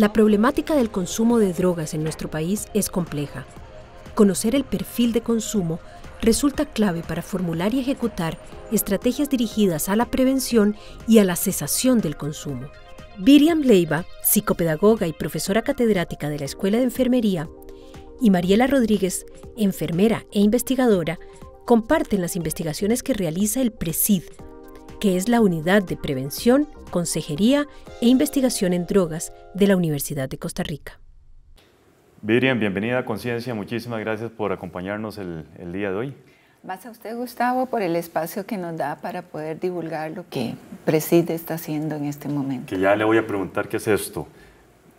La problemática del consumo de drogas en nuestro país es compleja. Conocer el perfil de consumo resulta clave para formular y ejecutar estrategias dirigidas a la prevención y a la cesación del consumo. Miriam Leiva, psicopedagoga y profesora catedrática de la Escuela de Enfermería, y Mariela Rodríguez, enfermera e investigadora, comparten las investigaciones que realiza el PRESID que es la Unidad de Prevención, Consejería e Investigación en Drogas de la Universidad de Costa Rica. Virian, bienvenida a Conciencia. Muchísimas gracias por acompañarnos el, día de hoy. Más a usted, Gustavo, por el espacio que nos da para poder divulgar lo que Preside está haciendo en este momento. Que ya le voy a preguntar qué es esto.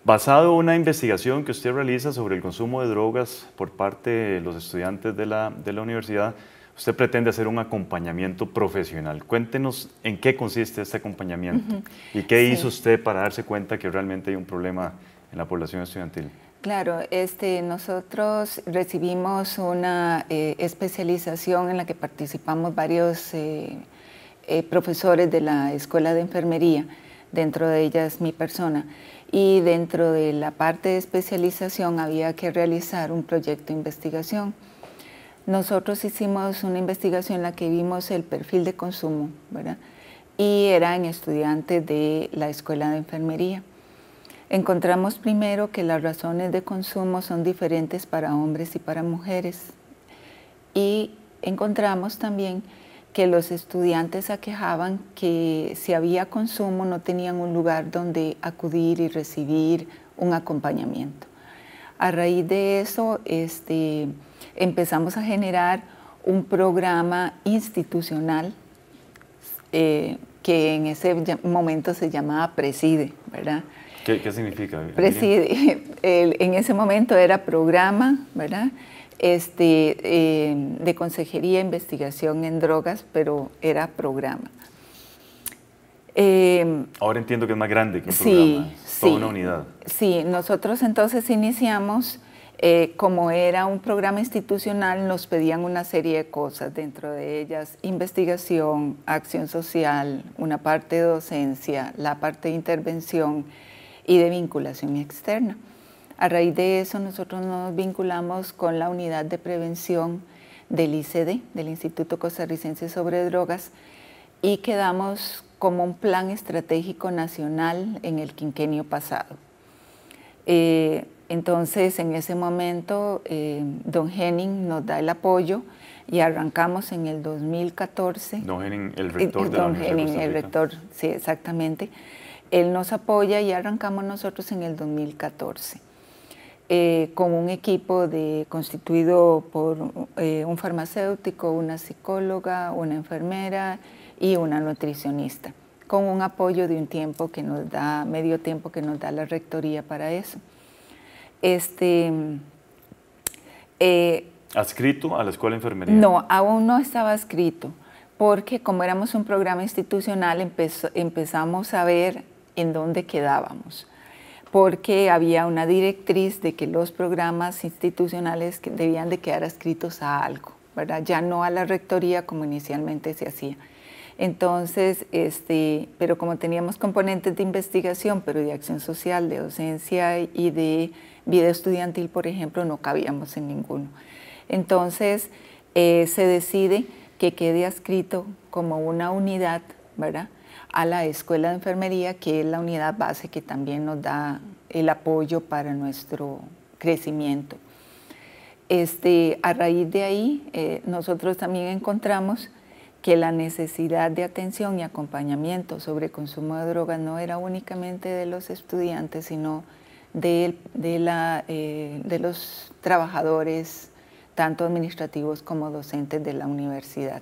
Basado en una investigación que usted realiza sobre el consumo de drogas por parte de los estudiantes de la universidad, Usted pretende hacer un acompañamiento profesional. Cuéntenos en qué consiste este acompañamiento y qué hizo usted para darse cuenta que realmente hay un problema en la población estudiantil. Claro, este, nosotros recibimos una eh, especialización en la que participamos varios eh, eh, profesores de la Escuela de Enfermería, dentro de ellas mi persona, y dentro de la parte de especialización había que realizar un proyecto de investigación nosotros hicimos una investigación en la que vimos el perfil de consumo, ¿verdad? Y eran estudiantes de la escuela de enfermería. Encontramos primero que las razones de consumo son diferentes para hombres y para mujeres. Y encontramos también que los estudiantes aquejaban que si había consumo no tenían un lugar donde acudir y recibir un acompañamiento. A raíz de eso, este, empezamos a generar un programa institucional eh, que en ese momento se llamaba Preside, ¿verdad? ¿Qué, significa? Preside, en ese momento era programa, ¿verdad? Este, eh, de Consejería e Investigación en Drogas, pero era programa. Eh, Ahora entiendo que es más grande que un sí, programa, toda una unidad. Sí, nosotros entonces iniciamos eh, como era un programa institucional, nos pedían una serie de cosas, dentro de ellas investigación, acción social, una parte de docencia, la parte de intervención y de vinculación externa. A raíz de eso, nosotros nos vinculamos con la unidad de prevención del ICD, del Instituto Costarricense sobre Drogas, y quedamos como un plan estratégico nacional en el quinquenio pasado. Eh, entonces, en ese momento, eh, don Henning nos da el apoyo y arrancamos en el 2014. Don Henning, el eh, rector de la Henning, el rector, sí, exactamente. Él nos apoya y arrancamos nosotros en el 2014 eh, con un equipo constituido por un farmacéutico, una psicóloga, una enfermera y una nutricionista, con un apoyo de un tiempo que nos da, medio tiempo que nos da la rectoría para eso este, eh, ¿Adscrito a la Escuela de Enfermería? No, aún no estaba adscrito, porque como éramos un programa institucional empezamos a ver en dónde quedábamos, porque había una directriz de que los programas institucionales debían de quedar adscritos a algo, ¿verdad? ya no a la rectoría como inicialmente se hacía. Entonces, este, pero como teníamos componentes de investigación, pero de acción social, de docencia y de vida estudiantil, por ejemplo, no cabíamos en ninguno. Entonces, eh, se decide que quede adscrito como una unidad, ¿verdad? A la Escuela de Enfermería, que es la unidad base que también nos da el apoyo para nuestro crecimiento. Este, a raíz de ahí, eh, nosotros también encontramos que la necesidad de atención y acompañamiento sobre consumo de drogas no era únicamente de los estudiantes, sino de, la, eh, de los trabajadores, tanto administrativos como docentes de la universidad.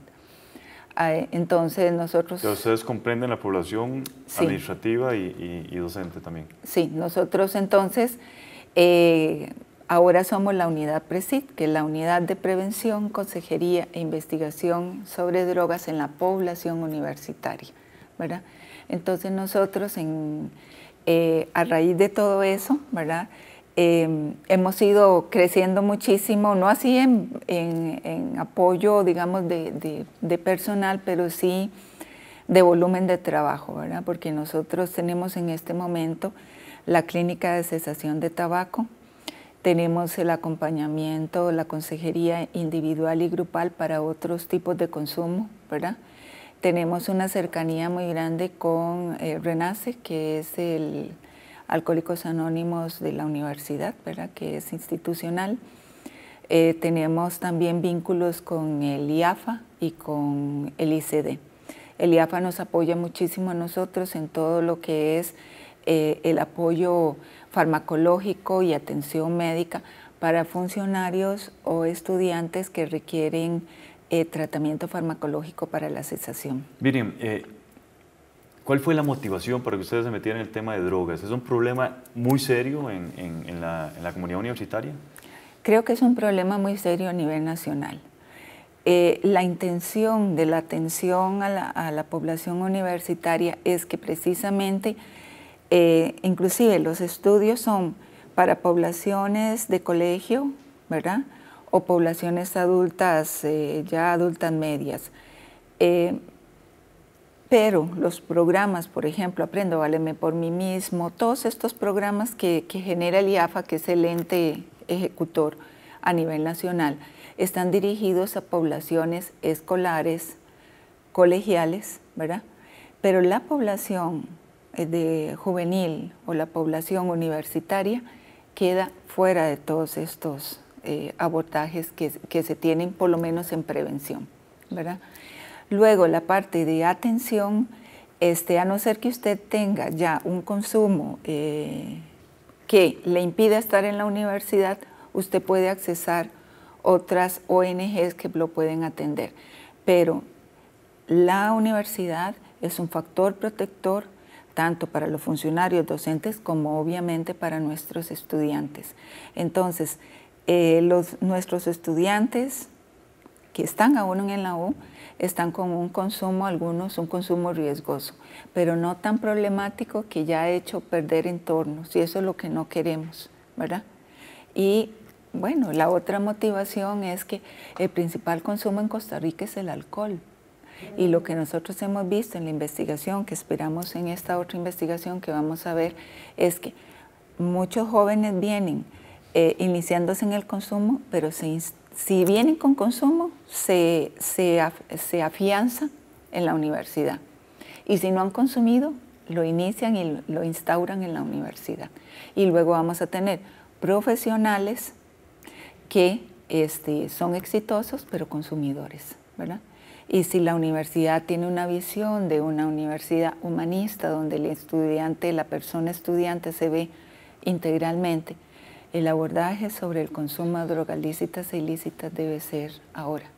Ah, eh, entonces nosotros... ustedes comprenden la población administrativa y, docente también. Sí, nosotros entonces eh, ahora somos la unidad PRESID, que es la unidad de prevención, consejería e investigación sobre drogas en la población universitaria. ¿verdad? Entonces nosotros, eh, a raíz de todo eso, em, hemos ido creciendo muchísimo, no así en, apoyo, digamos, de, de, personal, pero sí de volumen de trabajo, ¿verdad? Porque nosotros tenemos en este momento la clínica de cesación de tabaco, tenemos el acompañamiento, la consejería individual y grupal para otros tipos de consumo, ¿verdad? Tenemos una cercanía muy grande con eh, RENACE, que es el Alcohólicos Anónimos de la Universidad, ¿verdad? Que es institucional. Eh, tenemos también vínculos con el IAFA y con el ICD. El IAFA nos apoya muchísimo a nosotros en todo lo que es eh, el apoyo farmacológico y atención médica para funcionarios o estudiantes que requieren eh, tratamiento farmacológico para la cesación. Miriam, eh, ¿cuál fue la motivación para que ustedes se metieran en el tema de drogas? ¿Es un problema muy serio en, la, comunidad universitaria? Creo que es un problema muy serio a nivel nacional. Eh, la intención de la atención a la población universitaria es que precisamente eh, inclusive los estudios son para poblaciones de colegio, ¿verdad? O poblaciones adultas, eh, ya adultas medias. Eh, pero los programas, por ejemplo, Aprendo, Váleme por mí mismo, todos estos programas que, que genera el IAFA, que es el ente ejecutor a nivel nacional, están dirigidos a poblaciones escolares, colegiales, ¿verdad? Pero la población eh, de juvenil o la población universitaria queda fuera de todos estos eh, abortajes que, se tienen, por lo menos en prevención. ¿verdad? Luego, la parte de atención, este, a no ser que usted tenga ya un consumo eh, que le impida estar en la universidad, usted puede accesar otras ONGs que lo pueden atender. Pero la universidad es un factor protector tanto para los funcionarios docentes como obviamente para nuestros estudiantes. Entonces, eh, nuestros estudiantes que están aún en la U están con un consumo, algunos un consumo riesgoso, pero no tan problemático que ya ha hecho perder entornos y eso es lo que no queremos, ¿verdad? Y bueno, la otra motivación es que el principal consumo en Costa Rica es el alcohol. Y lo que nosotros hemos visto en la investigación, que esperamos en esta otra investigación que vamos a ver, es que muchos jóvenes vienen eh, iniciándose en el consumo, pero si vienen con consumo, se, se, afianzan en la universidad. Y si no han consumido, lo inician y lo instauran en la universidad. Y luego vamos a tener profesionales que este, son exitosos, pero consumidores, ¿verdad? Y si la universidad tiene una visión de una universidad humanista, donde el estudiante, la persona estudiante se ve integralmente, el abordaje sobre el consumo de drogas lícitas e ilícitas debe ser ahora.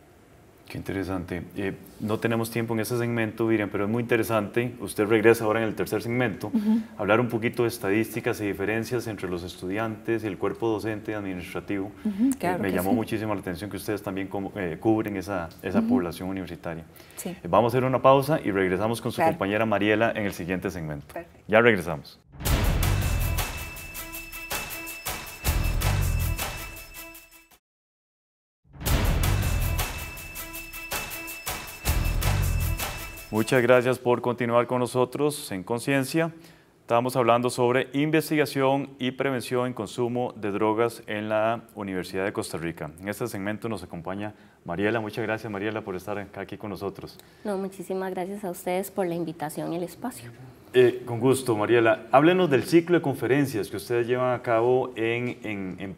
Qué interesante. Eh, no tenemos tiempo en ese segmento, Miriam, pero es muy interesante. Usted regresa ahora en el tercer segmento, a hablar un poquito de estadísticas y diferencias entre los estudiantes y el cuerpo docente administrativo. Eh, me llamó muchísimo la atención que ustedes también eh, cubren esa, esa población universitaria. Sí. vamos a hacer una pausa y regresamos con su compañera Mariela en el siguiente segmento. Ya regresamos. Muchas gracias por continuar con nosotros en Conciencia. Estamos hablando sobre investigación y prevención en consumo de drogas en la Universidad de Costa Rica. En este segmento nos acompaña Mariela. Muchas gracias, Mariela, por estar aquí con nosotros. No, muchísimas gracias a ustedes por la invitación y el espacio. Eh, con gusto, Mariela. Háblenos del ciclo de conferencias que ustedes llevan a cabo en, en,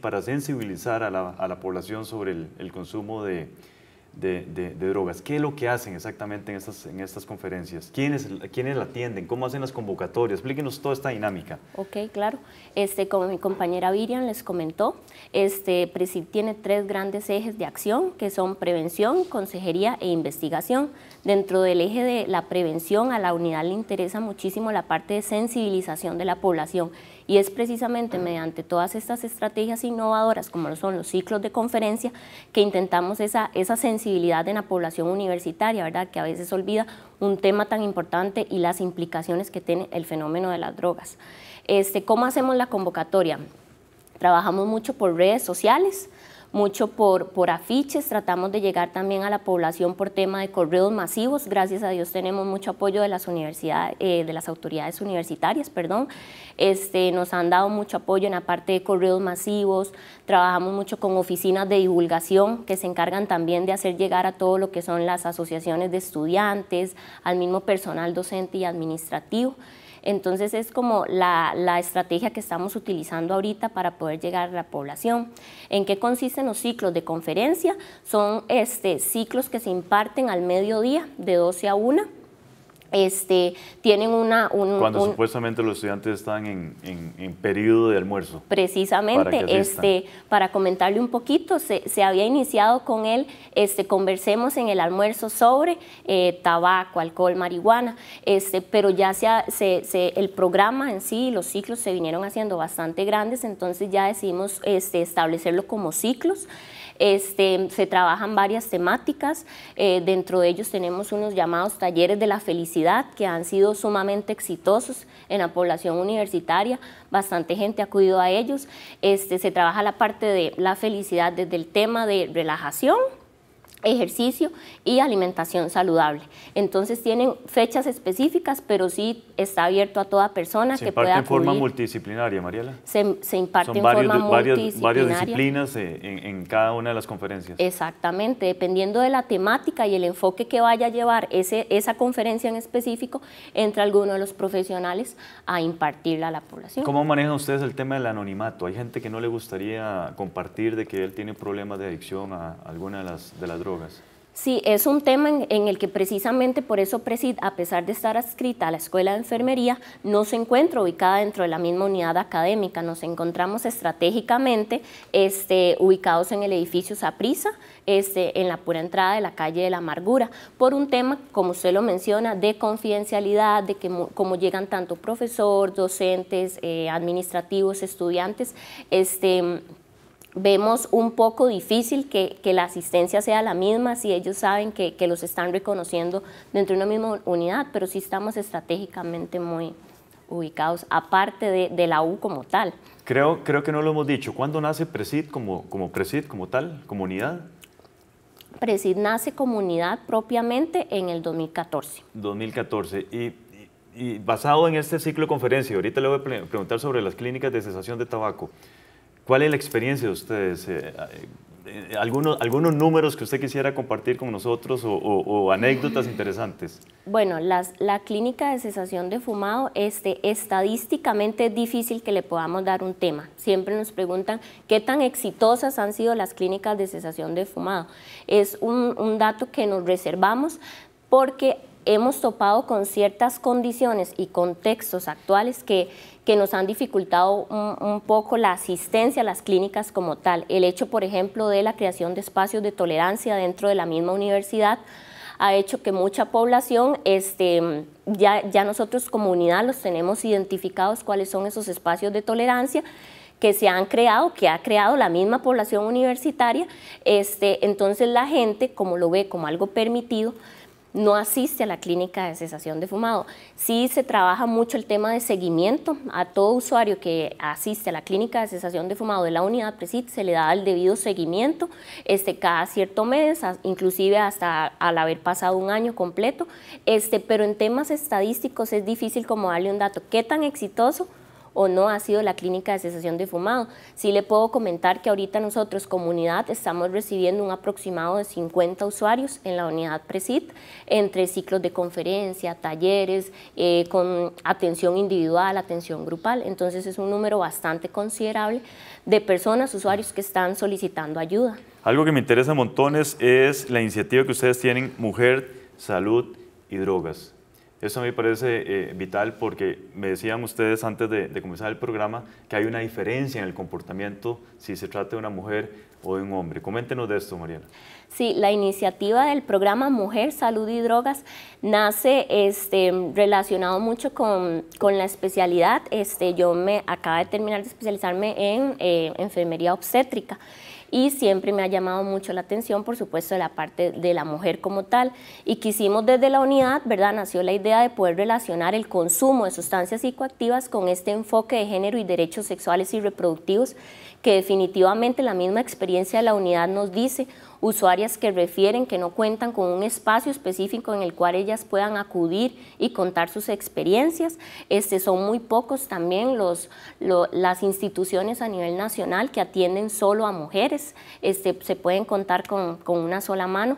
para sensibilizar a la, población sobre el, el consumo de de, drogas. ¿Qué es lo que hacen exactamente en estas, en estas conferencias? ¿Quiénes, la atienden? ¿Cómo hacen las convocatorias? Explíquenos toda esta dinámica. Ok, claro. Este, como mi compañera Virian les comentó, este, PRESID tiene tres grandes ejes de acción que son prevención, consejería e investigación. Dentro del eje de la prevención, a la unidad le interesa muchísimo la parte de sensibilización de la población y es precisamente mediante todas estas estrategias innovadoras, como son los ciclos de conferencia, que intentamos esa, sensibilidad en la población universitaria, ¿verdad? que a veces olvida un tema tan importante y las implicaciones que tiene el fenómeno de las drogas. Este, ¿Cómo hacemos la convocatoria? Trabajamos mucho por redes sociales, mucho por, afiches, tratamos de llegar también a la población por tema de correos masivos, gracias a Dios tenemos mucho apoyo de las universidades, eh, de las autoridades universitarias, perdón, este, nos han dado mucho apoyo en la parte de correos masivos, trabajamos mucho con oficinas de divulgación que se encargan también de hacer llegar a todo lo que son las asociaciones de estudiantes, al mismo personal docente y administrativo. Entonces es como la, estrategia que estamos utilizando ahorita para poder llegar a la población. ¿En qué consisten los ciclos de conferencia? Son este, ciclos que se imparten al mediodía de 12 a 1 este, tienen una... Un, Cuando supuestamente los estudiantes están en, en, periodo de almuerzo. Precisamente, para, este, para comentarle un poquito, se, se, había iniciado con él, este, conversemos en el almuerzo sobre eh, tabaco, alcohol, marihuana, este, pero ya se, se, se, el programa en sí, los ciclos se vinieron haciendo bastante grandes, entonces ya decidimos este, establecerlo como ciclos. Este, se trabajan varias temáticas, eh, dentro de ellos tenemos unos llamados talleres de la felicidad que han sido sumamente exitosos en la población universitaria, bastante gente ha acudido a ellos. Este, se trabaja la parte de la felicidad desde el tema de relajación, ejercicio y alimentación saludable. Entonces tienen fechas específicas, pero sí está abierto a toda persona que pueda Se imparte en forma multidisciplinaria, Mariela. Se, imparte en forma varias, multidisciplinaria. varias disciplinas eh, en, cada una de las conferencias. Exactamente, dependiendo de la temática y el enfoque que vaya a llevar ese, esa conferencia en específico, entra alguno de los profesionales a impartirla a la población. ¿Cómo manejan ustedes el tema del anonimato? Hay gente que no le gustaría compartir de que él tiene problemas de adicción a alguna de las, de las drogas. Sí, es un tema en, el que precisamente por eso a pesar de estar adscrita a la Escuela de Enfermería, no se encuentra ubicada dentro de la misma unidad académica. Nos encontramos estratégicamente este, ubicados en el edificio Saprisa, este, en la pura entrada de la calle de la Amargura, por un tema, como usted lo menciona, de confidencialidad, de que como llegan tanto profesor, docentes, eh, administrativos, estudiantes, este vemos un poco difícil que, que, la asistencia sea la misma si ellos saben que, que, los están reconociendo dentro de una misma unidad, pero sí estamos estratégicamente muy ubicados, aparte de, de la U como tal. Creo, creo que no lo hemos dicho. ¿Cuándo nace Presid como, como Presid, como tal, comunidad? Presid nace comunidad propiamente en el 2014. 2014. Y, y basado en este ciclo de conferencia, ahorita le voy a preguntar sobre las clínicas de cesación de tabaco. ¿Cuál es la experiencia de ustedes? Eh, eh, eh, algunos, algunos números que usted quisiera compartir con nosotros o, anécdotas interesantes. Bueno, la clínica de cesación de fumado, este, estadísticamente es difícil que le podamos dar un tema. Siempre nos preguntan qué tan exitosas han sido las clínicas de cesación de fumado. Es un dato que nos reservamos porque hemos topado con ciertas condiciones y contextos actuales que, nos han dificultado un, poco la asistencia a las clínicas como tal. El hecho, por ejemplo, de la creación de espacios de tolerancia dentro de la misma universidad ha hecho que mucha población, este, ya, ya nosotros como unidad los tenemos identificados cuáles son esos espacios de tolerancia que se han creado, que ha creado la misma población universitaria, este, entonces la gente, como lo ve como algo permitido, no asiste a la clínica de cesación de fumado. Sí se trabaja mucho el tema de seguimiento. A todo usuario que asiste a la clínica de cesación de fumado de la unidad PRESID se le da el debido seguimiento este, cada cierto mes, inclusive hasta al haber pasado un año completo. Este, pero en temas estadísticos es difícil como darle un dato. ¿Qué tan exitoso? o no ha sido la clínica de cesación de fumado. Sí le puedo comentar que ahorita nosotros, comunidad, estamos recibiendo un aproximado de 50 usuarios en la unidad PRESIT, entre ciclos de conferencia, talleres, eh, con atención individual, atención grupal. Entonces es un número bastante considerable de personas, usuarios que están solicitando ayuda. Algo que me interesa montones es la iniciativa que ustedes tienen, Mujer, Salud y Drogas. Eso me parece eh, vital porque me decían ustedes antes de, comenzar el programa que hay una diferencia en el comportamiento si se trata de una mujer o de un hombre. Coméntenos de esto, Mariana. Sí, la iniciativa del programa Mujer, Salud y Drogas nace este, relacionado mucho con, la especialidad. Este, yo me acaba de terminar de especializarme en eh, enfermería obstétrica y siempre me ha llamado mucho la atención, por supuesto, la parte de la mujer como tal. Y quisimos desde la unidad, ¿verdad? Nació la idea de poder relacionar el consumo de sustancias psicoactivas con este enfoque de género y derechos sexuales y reproductivos, que definitivamente la misma experiencia de la unidad nos dice usuarias que refieren que no cuentan con un espacio específico en el cual ellas puedan acudir y contar sus experiencias. Este, son muy pocos también los, las instituciones a nivel nacional que atienden solo a mujeres, este, se pueden contar con, una sola mano.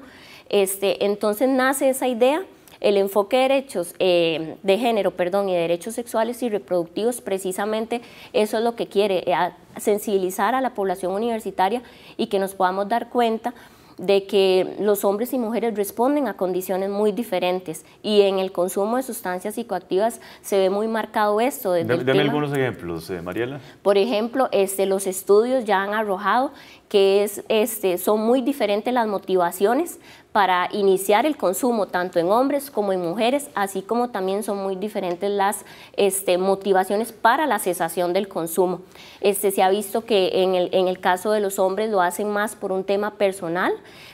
Este, entonces nace esa idea el enfoque de derechos eh, de género perdón, y derechos sexuales y reproductivos precisamente eso es lo que quiere, eh, sensibilizar a la población universitaria y que nos podamos dar cuenta de que los hombres y mujeres responden a condiciones muy diferentes y en el consumo de sustancias psicoactivas se ve muy marcado esto. algunos ejemplos, eh, Mariela. Por ejemplo, este, los estudios ya han arrojado que es, este, son muy diferentes las motivaciones para iniciar el consumo tanto en hombres como en mujeres, así como también son muy diferentes las este, motivaciones para la cesación del consumo. Este, se ha visto que en el caso de los hombres lo hacen más por un tema personal,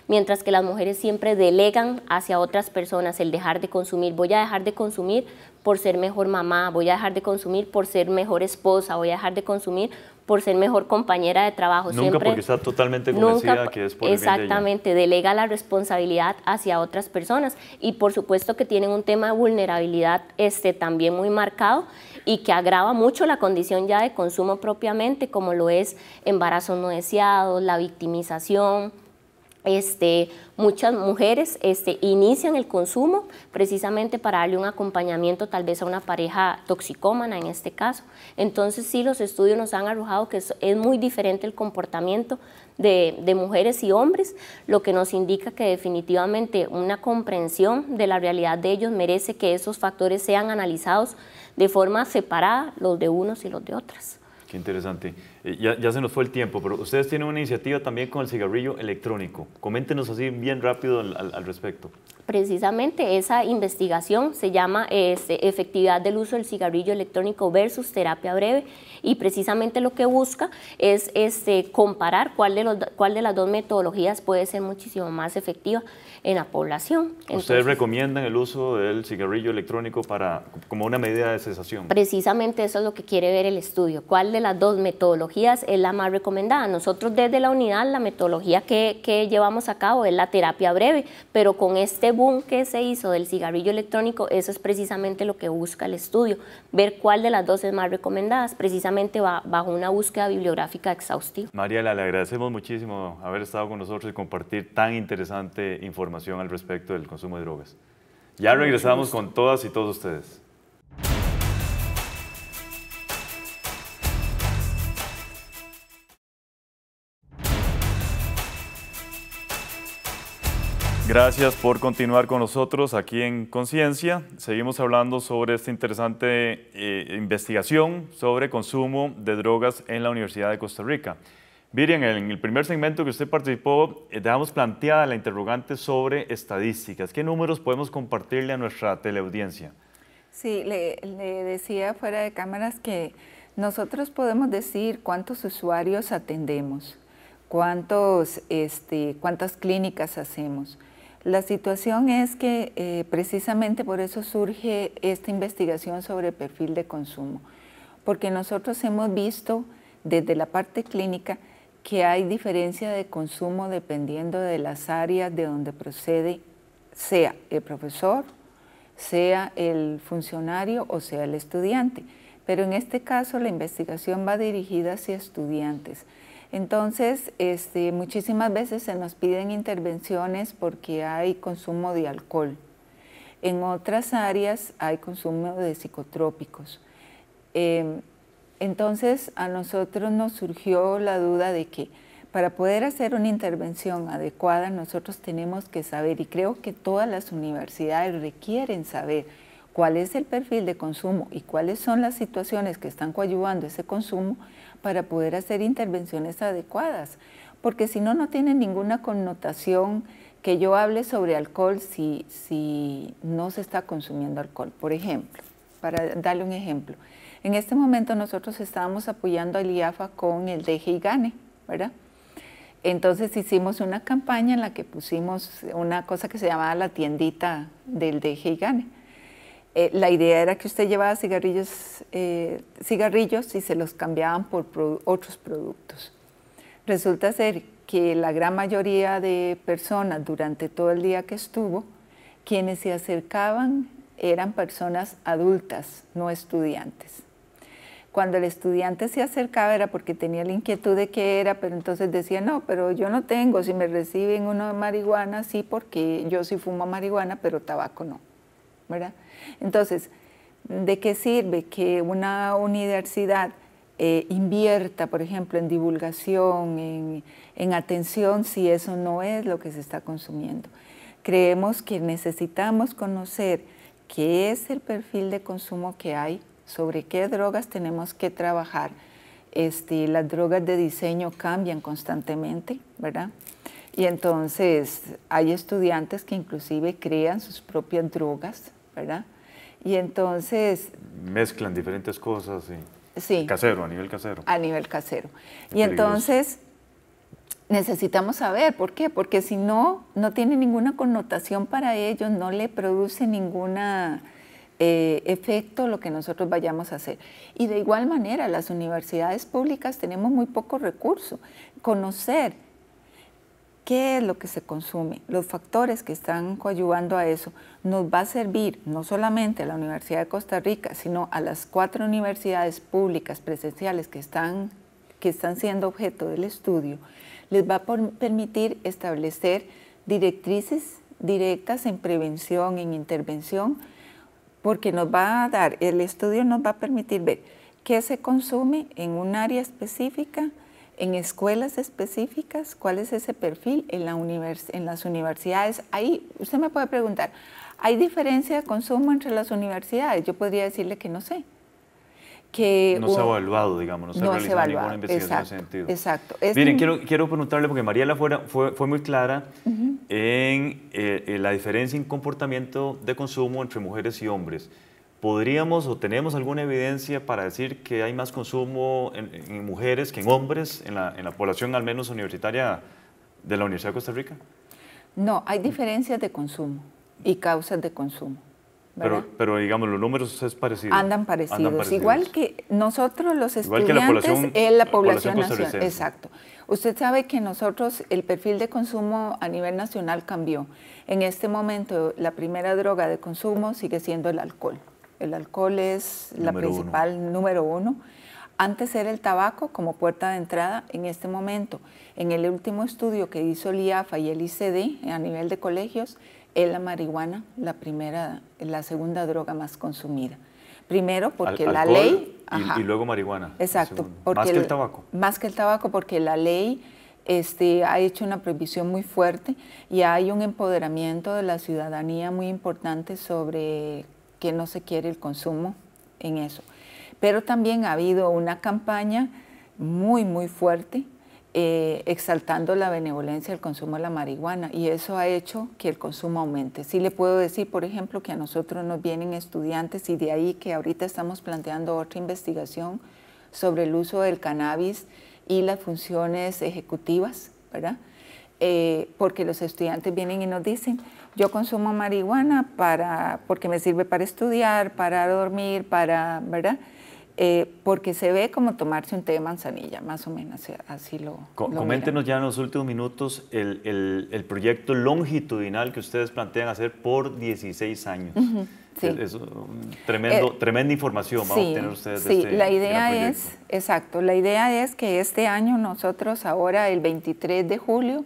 mientras que las mujeres siempre delegan hacia otras personas el dejar de consumir. Voy a dejar de consumir por ser mejor mamá, voy a dejar de consumir por ser mejor esposa, voy a dejar de consumir por ser mejor compañera de trabajo. Nunca porque está totalmente convencida que es por Exactamente, delega la responsabilidad hacia otras personas y por supuesto que tienen un tema de vulnerabilidad este, también muy marcado y que agrava mucho la condición ya de consumo propiamente, como lo es embarazo no deseado, la victimización, este, muchas mujeres este, inician el consumo precisamente para darle un acompañamiento tal vez a una pareja toxicómana en este caso. Entonces sí, los estudios nos han arrojado que es, muy diferente el comportamiento de, mujeres y hombres, lo que nos indica que definitivamente una comprensión de la realidad de ellos merece que esos factores sean analizados de forma separada, los de unos y los de otras interesante. Eh, ya, se nos fue el tiempo, pero ustedes tienen una iniciativa también con el cigarrillo electrónico. Coméntenos así bien rápido al respecto precisamente esa investigación se llama este, efectividad del uso del cigarrillo electrónico versus terapia breve y precisamente lo que busca es este, comparar cuál de, los, cuál de las dos metodologías puede ser muchísimo más efectiva en la población. ¿Ustedes recomiendan el uso del cigarrillo electrónico para, como una medida de cesación? Precisamente eso es lo que quiere ver el estudio, cuál de las dos metodologías es la más recomendada. Nosotros desde la unidad la metodología que llevamos a cabo es la terapia breve, pero con este boom que se hizo del cigarrillo electrónico, eso es precisamente lo que busca el estudio, ver cuál de las dos es más recomendadas, precisamente bajo una búsqueda bibliográfica exhaustiva. Mariela, le agradecemos muchísimo haber estado con nosotros y compartir tan interesante información al respecto del consumo de drogas. Ya regresamos con todas y todos ustedes. Gracias por continuar con nosotros aquí en Conciencia. Seguimos hablando sobre esta interesante eh, investigación sobre consumo de drogas en la Universidad de Costa Rica. Miriam, en el primer segmento que usted participó, eh, dejamos planteada la interrogante sobre estadísticas. ¿Qué números podemos compartirle a nuestra teleaudiencia? Sí, le, le decía fuera de cámaras que nosotros podemos decir cuántos usuarios atendemos, cuántos, este, cuántas clínicas hacemos la situación es que eh, precisamente por eso surge esta investigación sobre perfil de consumo, porque nosotros hemos visto desde la parte clínica que hay diferencia de consumo dependiendo de las áreas de donde procede, sea el profesor, sea el funcionario o sea el estudiante. Pero en este caso la investigación va dirigida hacia estudiantes. Entonces, este, muchísimas veces se nos piden intervenciones porque hay consumo de alcohol. En otras áreas hay consumo de psicotrópicos. Em, entonces, a nosotros nos surgió la duda de que para poder hacer una intervención adecuada, nosotros tenemos que saber, y creo que todas las universidades requieren saber, cuál es el perfil de consumo y cuáles son las situaciones que están coadyuvando ese consumo para poder hacer intervenciones adecuadas. Porque si no, no tiene ninguna connotación que yo hable sobre alcohol si, si no se está consumiendo alcohol. Por ejemplo, para darle un ejemplo, en este momento nosotros estábamos apoyando al IAFA con el Deje y Gane, ¿verdad? Entonces hicimos una campaña en la que pusimos una cosa que se llamaba la tiendita del Deje y Gane. Eh, la idea era que usted llevaba cigarrillos, eh, y se los cambiaban por otros productos. Resulta ser que la gran mayoría de personas durante todo el día que estuvo, quienes se acercaban eran personas adultas, no estudiantes. Cuando el estudiante se acercaba era porque tenía la inquietud de qué era, pero entonces decía, no, pero yo no tengo, si me reciben uno de marihuana, sí, porque yo sí fumo marihuana, pero tabaco no. ¿verdad? Entonces, ¿de qué sirve que una universidad eh, invierta, por ejemplo, en divulgación, en, atención, si eso no es lo que se está consumiendo? Creemos que necesitamos conocer qué es el perfil de consumo que hay, sobre qué drogas tenemos que trabajar. Este, las drogas de diseño cambian constantemente, ¿verdad? Y entonces hay estudiantes que inclusive crean sus propias drogas, ¿verdad? Y entonces... Mezclan diferentes cosas, y... Sí. Casero, a nivel casero. A nivel casero. y entonces necesitamos saber por qué, porque si no, no tiene ninguna connotación para ellos, no le produce ningún eh, efecto lo que nosotros vayamos a hacer. Y de igual manera, las universidades públicas tenemos muy poco recurso. Conocer qué es lo que se consume, los factores que están coadyuvando a eso, nos va a servir no solamente a la Universidad de Costa Rica, sino a las cuatro universidades públicas presenciales que están, que están siendo objeto del estudio, les va a permitir establecer directrices directas en prevención, en intervención, porque nos va a dar, el estudio nos va a permitir ver qué se consume en un área específica, en escuelas específicas, cuál es ese perfil en, las universidades. Ahí usted me puede preguntar, ¿hay diferencia de consumo entre las universidades? Yo podría decirle que no sé. Que, no se ha evaluado, digamos, no se ha realizado ninguna investigación exacto, en ese sentido. Exacto. Miren, quiero, preguntarle, porque Mariela fue, fue muy clara en, eh, en la diferencia en comportamiento de consumo entre mujeres y hombres. ¿Podríamos o tenemos alguna evidencia para decir que hay más consumo en, mujeres que en hombres en la, población al menos universitaria de la Universidad de Costa Rica? No, hay diferencias de consumo y causas de consumo. Pero, pero, digamos, los números es parecido. Andan parecidos. Andan parecidos. Igual que nosotros los estudiantes la es la población nacional. Exacto. Usted sabe que nosotros el perfil de consumo a nivel nacional cambió. En este momento la primera droga de consumo sigue siendo el alcohol. El alcohol es la principal número uno. Antes era el tabaco como puerta de entrada en este momento. En el último estudio que hizo el IAFA y el ICD a nivel de colegios, es la marihuana la primera, la segunda droga más consumida. Primero porque la ley... Y, luego marihuana. Exacto. más que el tabaco. Más que el tabaco porque la ley este, ha hecho una prohibición muy fuerte y hay un empoderamiento de la ciudadanía muy importante sobre que no se quiere el consumo en eso. Pero también ha habido una campaña muy, muy fuerte eh, exaltando la benevolencia del consumo de la marihuana y eso ha hecho que el consumo aumente. Sí le puedo decir, por ejemplo, que a nosotros nos vienen estudiantes y de ahí que ahorita estamos planteando otra investigación sobre el uso del cannabis y las funciones ejecutivas, ¿verdad? Eh, porque los estudiantes vienen y nos dicen, yo consumo marihuana para, porque me sirve para estudiar, para dormir, para, ¿verdad? Eh, porque se ve como tomarse un té de manzanilla, más o menos, eh, así lo... coméntenos ya en los últimos minutos el, proyecto longitudinal que ustedes plantean hacer por 16 años. es, tremendo, tremenda información sí, a obtener ustedes. Sí, este la idea es, exacto, la idea es que este año nosotros ahora, el 23 de julio,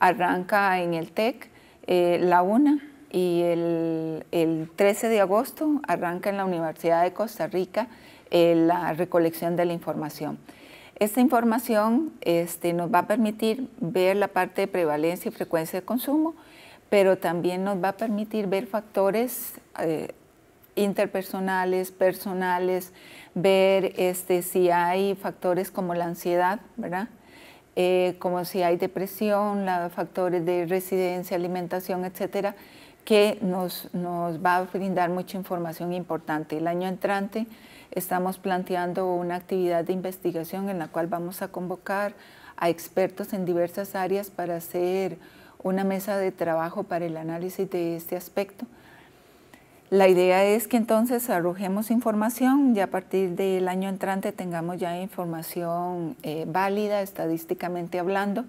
Arranca en el TEC eh, la UNA y el, 13 de agosto arranca en la Universidad de Costa Rica eh, la recolección de la información. Esta información este, nos va a permitir ver la parte de prevalencia y frecuencia de consumo, pero también nos va a permitir ver factores eh, interpersonales, personales, ver este, si hay factores como la ansiedad, ¿verdad? Eh, como si hay depresión, factores de residencia, alimentación, etcétera, que nos, nos va a brindar mucha información importante. El año entrante estamos planteando una actividad de investigación en la cual vamos a convocar a expertos en diversas áreas para hacer una mesa de trabajo para el análisis de este aspecto la idea es que entonces arrojemos información y a partir del año entrante tengamos ya información eh, válida estadísticamente hablando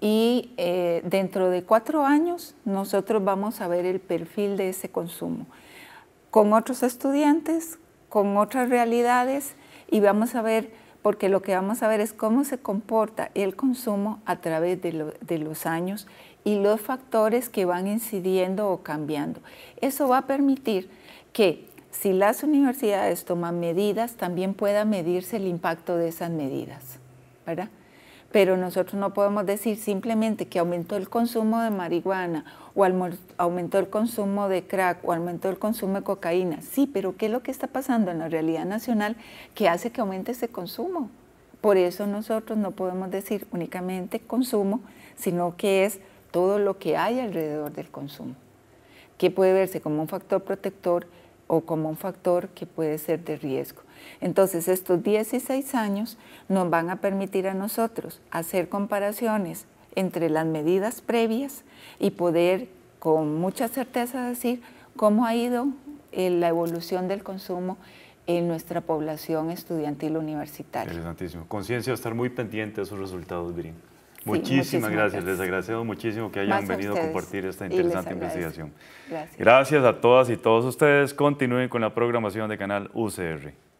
y eh, dentro de cuatro años nosotros vamos a ver el perfil de ese consumo con otros estudiantes, con otras realidades y vamos a ver, porque lo que vamos a ver es cómo se comporta el consumo a través de los años y los factores que van incidiendo o cambiando. Eso va a permitir que si las universidades toman medidas, también pueda medirse el impacto de esas medidas, ¿verdad? Pero nosotros no podemos decir simplemente que aumentó el consumo de marihuana o aumentó el consumo de crack o aumentó el consumo de cocaína. Sí, pero ¿qué es lo que está pasando en la realidad nacional que hace que aumente ese consumo? Por eso nosotros no podemos decir únicamente consumo, sino que es todo lo que hay alrededor del consumo, que puede verse como un factor protector o como un factor que puede ser de riesgo. Entonces, estos 16 años nos van a permitir a nosotros hacer comparaciones entre las medidas previas y poder con mucha certeza decir cómo ha ido eh, la evolución del consumo en nuestra población estudiantil universitaria. Interesantísimo. Conciencia, estar muy pendiente de esos resultados, Virín. Muchísimas, gracias. les agradecemos muchísimo que hayan venido a, compartir esta interesante investigación. gracias a todas y todos ustedes. Continúen con la programación de Canal UCR.